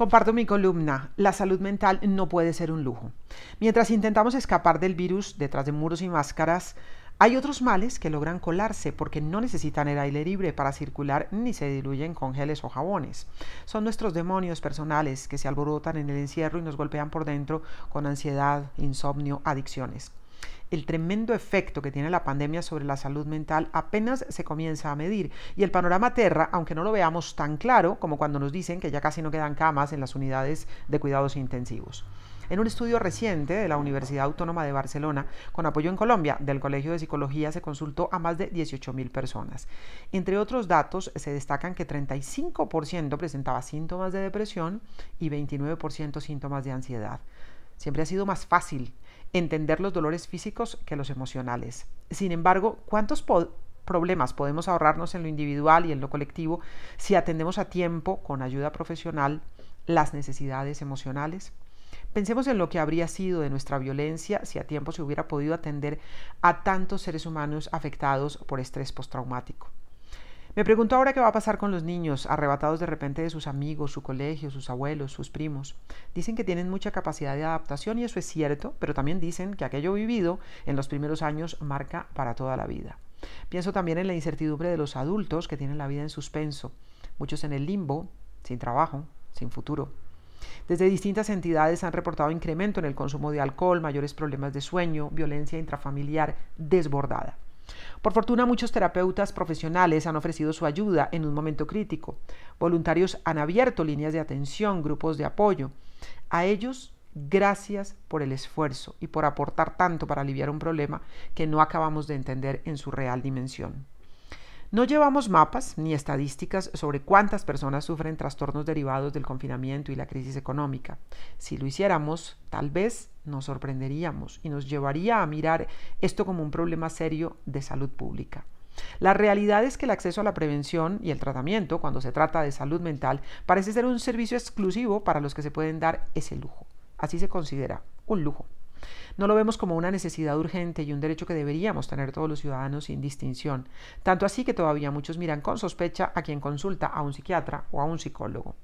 Comparto mi columna, la salud mental no puede ser un lujo. Mientras intentamos escapar del virus detrás de muros y máscaras, hay otros males que logran colarse porque no necesitan el aire libre para circular ni se diluyen con geles o jabones. Son nuestros demonios personales que se alborotan en el encierro y nos golpean por dentro con ansiedad, insomnio, adicciones. El tremendo efecto que tiene la pandemia sobre la salud mental apenas se comienza a medir y el panorama aterra, aunque no lo veamos tan claro como cuando nos dicen que ya casi no quedan camas en las unidades de cuidados intensivos. En un estudio reciente de la Universidad Autónoma de Barcelona, con apoyo en Colombia del Colegio de Psicología, se consultó a más de 18.000 personas. Entre otros datos, se destacan que 35% presentaba síntomas de depresión y 29% síntomas de ansiedad. Siempre ha sido más fácil entender los dolores físicos que los emocionales. Sin embargo, ¿cuántos problemas podemos ahorrarnos en lo individual y en lo colectivo si atendemos a tiempo, con ayuda profesional, las necesidades emocionales? Pensemos en lo que habría sido de nuestra violencia si a tiempo se hubiera podido atender a tantos seres humanos afectados por estrés postraumático. Me pregunto ahora qué va a pasar con los niños, arrebatados de repente de sus amigos, su colegio, sus abuelos, sus primos. Dicen que tienen mucha capacidad de adaptación y eso es cierto, pero también dicen que aquello vivido en los primeros años marca para toda la vida. Pienso también en la incertidumbre de los adultos que tienen la vida en suspenso, muchos en el limbo, sin trabajo, sin futuro. Desde distintas entidades han reportado incremento en el consumo de alcohol, mayores problemas de sueño, violencia intrafamiliar desbordada. Por fortuna muchos terapeutas profesionales han ofrecido su ayuda en un momento crítico. Voluntarios han abierto líneas de atención, grupos de apoyo. A ellos, gracias por el esfuerzo y por aportar tanto para aliviar un problema que no acabamos de entender en su real dimensión. No llevamos mapas ni estadísticas sobre cuántas personas sufren trastornos derivados del confinamiento y la crisis económica. Si lo hiciéramos, tal vez nos sorprenderíamos y nos llevaría a mirar esto como un problema serio de salud pública. La realidad es que el acceso a la prevención y el tratamiento cuando se trata de salud mental parece ser un servicio exclusivo para los que se pueden dar ese lujo. Así se considera un lujo. No lo vemos como una necesidad urgente y un derecho que deberíamos tener todos los ciudadanos sin distinción, tanto así que todavía muchos miran con sospecha a quien consulta a un psiquiatra o a un psicólogo.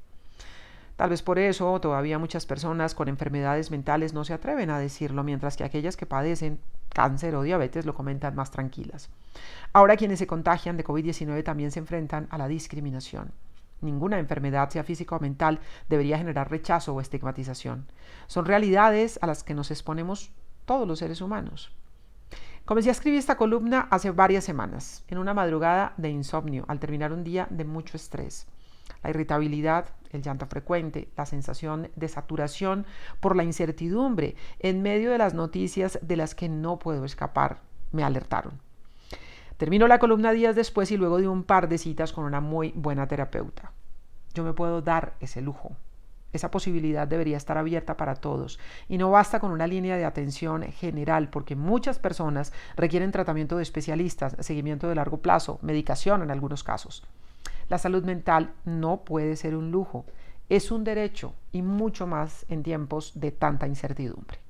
Tal vez por eso todavía muchas personas con enfermedades mentales no se atreven a decirlo, mientras que aquellas que padecen cáncer o diabetes lo comentan más tranquilas. Ahora quienes se contagian de COVID-19 también se enfrentan a la discriminación. Ninguna enfermedad, sea física o mental, debería generar rechazo o estigmatización. Son realidades a las que nos exponemos todos los seres humanos. Comencé a escribir esta columna hace varias semanas, en una madrugada de insomnio, al terminar un día de mucho estrés. La irritabilidad, el llanto frecuente, la sensación de saturación por la incertidumbre en medio de las noticias de las que no puedo escapar, me alertaron. Termino la columna días después y luego de un par de citas con una muy buena terapeuta. Yo me puedo dar ese lujo. Esa posibilidad debería estar abierta para todos y no basta con una línea de atención general porque muchas personas requieren tratamiento de especialistas, seguimiento de largo plazo, medicación en algunos casos. La salud mental no puede ser un lujo, es un derecho y mucho más en tiempos de tanta incertidumbre.